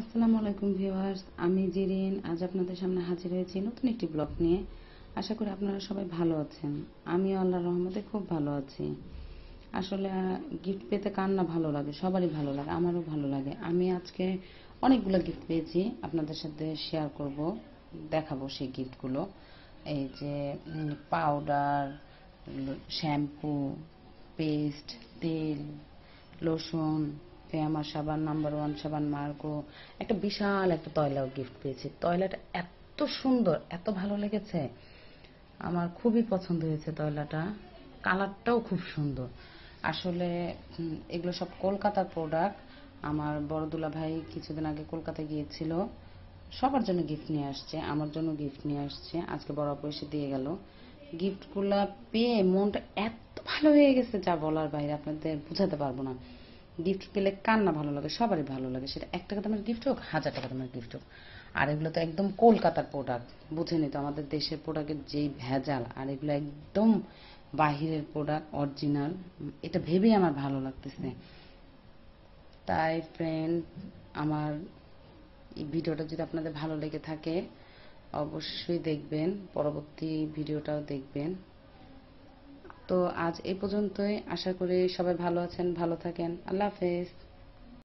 আসসালামু আলাইকুম ভিউয়ার্স আমি জিরিন আজ আপনাদের সামনে হাজির হয়েছি নতুন একটি ব্লগ নিয়ে আশা করি আপনারা সবাই ভালো আছেন আমি আল্লাহ রহমতে খুব ভালো আছি আসলে গিফট পেতে কার না ভালো লাগে সবারই ভালো লাগে আমারও ভালো লাগে আমি আজকে অনেকগুলো গিফট পেয়েছি আপনাদের সাথে শেয়ার করব দেখাবো সেই গিফটগুলো এই যে পাউডার শ্যাম্পু পেস্ট তেল লোশন যে আমার সাবান নাম্বার ওয়ান সাবান মার্কো একটা বিশাল একটা তয়লাও গিফট পেয়েছি তয়লাটা এত সুন্দর এত ভালো লেগেছে আমার খুবই পছন্দ হয়েছে তয়লাটা কালারটাও খুব সুন্দর আসলে এগুলো সব কলকাতার প্রোডাক্ট আমার বড়দুলা ভাই কিছুদিন আগে কলকাতা গিয়েছিল সবার জন্য গিফট নিয়ে আসছে আমার জন্য গিফট নিয়ে আসছে আজকে বড় পয়সা দিয়ে গেল গিফটগুলা পেয়ে মনটা এত ভালো হয়ে গেছে যা বলার বাইরে আপনাদের বোঝাতে পারবো না গিফট পেলে কার না ভালো লাগে সবারই ভালো লাগে সেটা এক টাকা দামের গিফট হোক হাজার টাকা দামের গিফট হোক আর এগুলো তো একদম কলকাতার প্রোডাক্ট বুঝে তো আমাদের দেশের প্রোডাক্টের যেই ভেজাল আর এগুলো একদম বাহিরের প্রোডাক্ট অরিজিনাল এটা ভেবেই আমার ভালো লাগতেছে তাই ফ্রেন্ড আমার এই ভিডিওটা যদি আপনাদের ভালো লেগে থাকে অবশ্যই দেখবেন পরবর্তী ভিডিওটাও দেখবেন তো আজ এ পর্যন্তই আশা করি সবাই ভালো আছেন ভালো থাকেন আল্লাহ হাফেজ